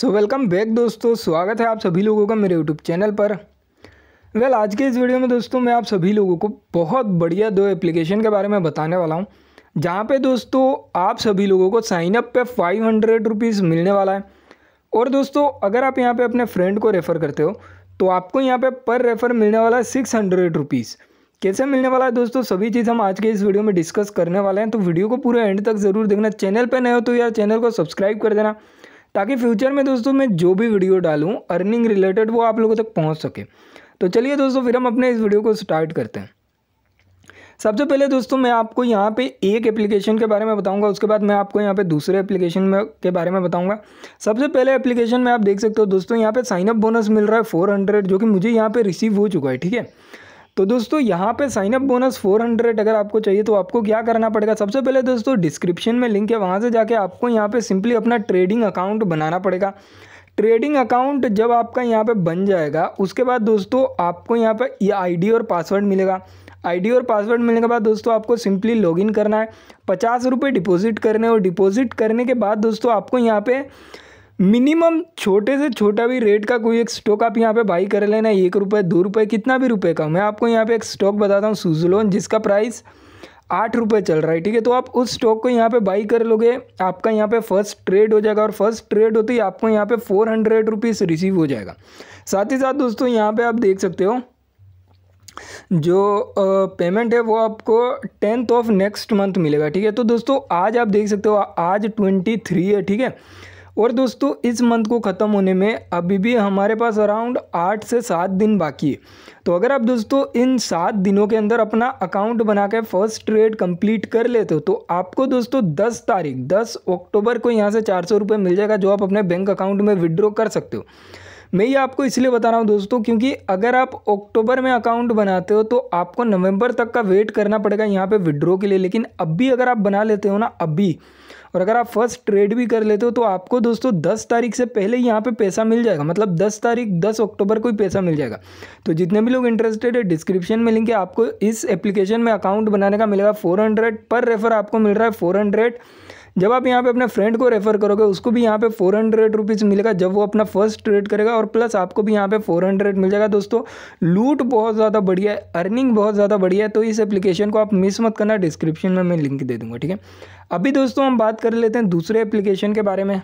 so welcome back दोस्तों स्वागत है आप सभी लोगों का मेरे यूट्यूब चैनल पर वेल well, आज के इस वीडियो में दोस्तों मैं आप सभी लोगों को बहुत बढ़िया दो एप्लीकेशन के बारे में बताने वाला हूँ जहाँ पे दोस्तों आप सभी लोगों को साइनअप पे फाइव हंड्रेड रुपीज़ मिलने वाला है और दोस्तों अगर आप यहाँ पे अपने फ्रेंड को रेफ़र करते हो तो आपको यहाँ पे पर रेफ़र मिलने वाला है सिक्स हंड्रेड रुपीज़ कैसे मिलने वाला है दोस्तों सभी चीज़ हम आज के इस वीडियो में डिस्कस करने वाले हैं तो वीडियो को पूरे एंड तक ज़रूर देखना चैनल पर नए हो तो यार चैनल को सब्सक्राइब कर देना ताकि फ्यूचर में दोस्तों मैं जो भी वीडियो डालूँ अर्निंग रिलेटेड वो आप लोगों तक पहुँच सके तो चलिए दोस्तों फिर हम अपने इस वीडियो को स्टार्ट करते हैं सबसे पहले दोस्तों मैं आपको यहाँ पे एक एप्लीकेशन के बारे में बताऊंगा उसके बाद मैं आपको यहाँ पे दूसरे एप्लीकेशन में के बारे में बताऊंगा सबसे पहले एप्लीकेशन में आप देख सकते हो दोस्तों यहाँ पे साइनअप बोनस मिल रहा है फोर हंड्रेड जो कि मुझे यहाँ पे रिसीव हो चुका है ठीक है तो दोस्तों यहाँ पे साइनअप बोनस 400 अगर आपको चाहिए तो आपको क्या करना पड़ेगा सबसे पहले दोस्तों डिस्क्रिप्शन में लिंक है वहाँ से जाके आपको यहाँ पे सिंपली अपना ट्रेडिंग अकाउंट बनाना पड़ेगा ट्रेडिंग अकाउंट जब आपका यहाँ पे बन जाएगा उसके बाद दोस्तों आपको यहाँ पर ये आई और पासवर्ड मिलेगा आईडी और पासवर्ड मिलने के बाद दोस्तों आपको सिंपली लॉगिन करना है पचास रुपये डिपॉजिट करने और डिपॉजिट करने के बाद दोस्तों आपको यहाँ पे मिनिमम छोटे से छोटा भी रेट का कोई एक स्टॉक आप यहाँ पे बाई कर लेना एक रुपये दो रुपये कितना भी रुपए का मैं आपको यहाँ पे एक स्टॉक बताता हूँ सुजलोन जिसका प्राइस आठ रुपये चल रहा है ठीक है तो आप उस स्टॉक को यहाँ पे बाई कर लोगे आपका यहाँ पे फर्स्ट ट्रेड हो जाएगा और फर्स्ट ट्रेड होते ही आपको यहाँ पे फोर हंड्रेड रुपीज़ रिसीव हो जाएगा साथ ही साथ दोस्तों यहाँ पर आप देख सकते हो जो पेमेंट है वो आपको टेंथ ऑफ नेक्स्ट मंथ मिलेगा ठीक है तो दोस्तों आज आप देख सकते हो आज ट्वेंटी थ्री है ठीक है और दोस्तों इस मंथ को ख़त्म होने में अभी भी हमारे पास अराउंड आठ से सात दिन बाकी है तो अगर आप दोस्तों इन सात दिनों के अंदर अपना अकाउंट बना के फर्स्ट ट्रेड कंप्लीट कर लेते हो तो आपको दोस्तों दस तारीख दस अक्टूबर को यहाँ से चार सौ रुपये मिल जाएगा जो आप अपने बैंक अकाउंट में विड्रॉ कर सकते हो मैं ये आपको इसलिए बता रहा हूँ दोस्तों क्योंकि अगर आप अक्टूबर में अकाउंट बनाते हो तो आपको नवंबर तक का वेट करना पड़ेगा यहाँ पे विड्रॉ के लिए लेकिन अभी अगर आप बना लेते हो ना अभी और अगर आप फर्स्ट ट्रेड भी कर लेते हो तो आपको दोस्तों दस तारीख से पहले यहाँ पर पैसा मिल जाएगा मतलब दस तारीख दस अक्टूबर को ही पैसा मिल जाएगा तो जितने भी लोग इंटरेस्टेड है डिस्क्रिप्शन में लिंक है आपको इस एप्लीकेशन में अकाउंट बनाने का मिलेगा फोर पर रेफर आपको मिल रहा है फोर जब आप यहाँ पे अपने फ्रेंड को रेफर करोगे उसको भी यहाँ पे फोर हंड्रेड रुपीज़ मिलेगा जब वो अपना फर्स्ट ट्रेड करेगा और प्लस आपको भी यहाँ पे फोर हंड्रेड मिल जाएगा दोस्तों लूट बहुत ज़्यादा बढ़िया है अर्निंग बहुत ज़्यादा बढ़िया है तो इस एप्लीकेशन को आप मिस मत करना डिस्क्रिप्शन में मैं लिंक दे दूँगा ठीक है अभी दोस्तों हम बात कर लेते हैं दूसरे एप्लीकेशन के बारे में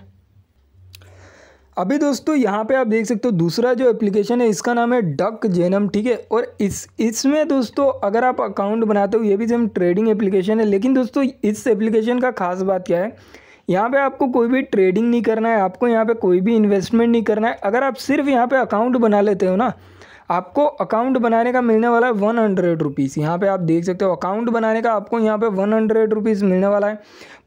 अभी दोस्तों यहाँ पे आप देख सकते हो दूसरा जो एप्लीकेशन है इसका नाम है डक जेनम ठीक है और इस इसमें दोस्तों अगर आप अकाउंट बनाते हो ये भी जम ट्रेडिंग एप्लीकेशन है लेकिन दोस्तों इस एप्लीकेशन का खास बात क्या है यहाँ पे आपको कोई भी ट्रेडिंग नहीं करना है आपको यहाँ पे कोई भी इन्वेस्टमेंट नहीं करना है अगर आप सिर्फ यहाँ पर अकाउंट बना लेते हो ना आपको अकाउंट बनाने का मिलने वाला है वन हंड्रेड रुपीज़ यहाँ पर आप देख सकते हो अकाउंट बनाने का आपको यहाँ पे वन हंड्रेड रुपीज़ मिलने वाला है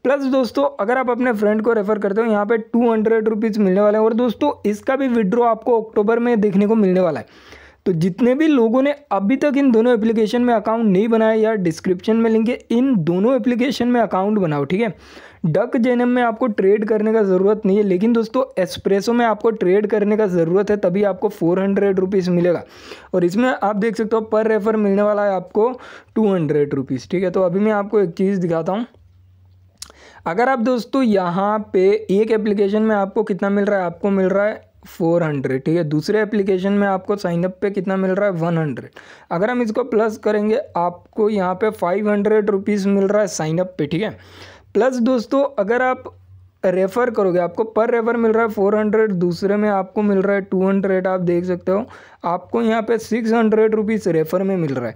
प्लस दोस्तों अगर आप अपने फ्रेंड को रेफ़र करते हो यहाँ पे टू हंड्रेड रुपीज़ मिलने वाले हैं और दोस्तों इसका भी विड्रॉ आपको अक्टूबर में देखने को मिलने वाला है तो जितने भी लोगों ने अभी तक इन दोनों एप्लीकेशन में अकाउंट नहीं बनाया या डिस्क्रिप्शन में लिंक है इन दोनों एप्लीकेशन में अकाउंट बनाओ ठीक है डक जेनम में आपको ट्रेड करने का ज़रूरत नहीं है लेकिन दोस्तों एस्प्रेसो में आपको ट्रेड करने का ज़रूरत है तभी आपको फोर हंड्रेड रुपीज़ मिलेगा और इसमें आप देख सकते हो पर रेफर मिलने वाला है आपको टू हंड्रेड रुपीज़ ठीक है तो अभी मैं आपको एक चीज़ दिखाता हूँ अगर आप दोस्तों यहाँ पे एक एप्लीकेशन में आपको कितना मिल रहा है आपको मिल रहा है फोर हंड्रेड ठीक है दूसरे एप्लीकेशन में आपको साइन अप पे कितना मिल रहा है वन हंड्रेड अगर हम इसको प्लस करेंगे आपको यहाँ पे फाइव हंड्रेड रुपीज़ मिल रहा है साइन अप पे ठीक है प्लस दोस्तों अगर आप रेफ़र करोगे आपको पर रेफ़र मिल रहा है फोर हंड्रेड दूसरे में आपको मिल रहा है टू हंड्रेड आप देख सकते हो आपको यहाँ पे सिक्स हंड्रेड रुपीज़ रेफ़र में मिल रहा है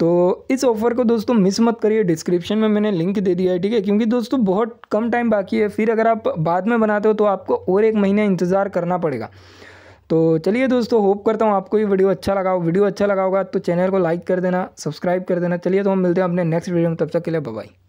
तो इस ऑफ़र को दोस्तों मिस मत करिए डिस्क्रिप्शन में मैंने लिंक दे दिया है ठीक है क्योंकि दोस्तों बहुत कम टाइम बाकी है फिर अगर आप बाद में बनाते हो तो आपको और एक महीना इंतज़ार करना पड़ेगा तो चलिए दोस्तों होप करता हूँ आपको ये वीडियो अच्छा लगा हो वीडियो अच्छा लगा होगा तो चैनल को लाइक कर देना सब्सक्राइब कर देना चलिए तो हम मिलते हैं अपने नेक्स्ट वीडियो में तब तक के लिए बाय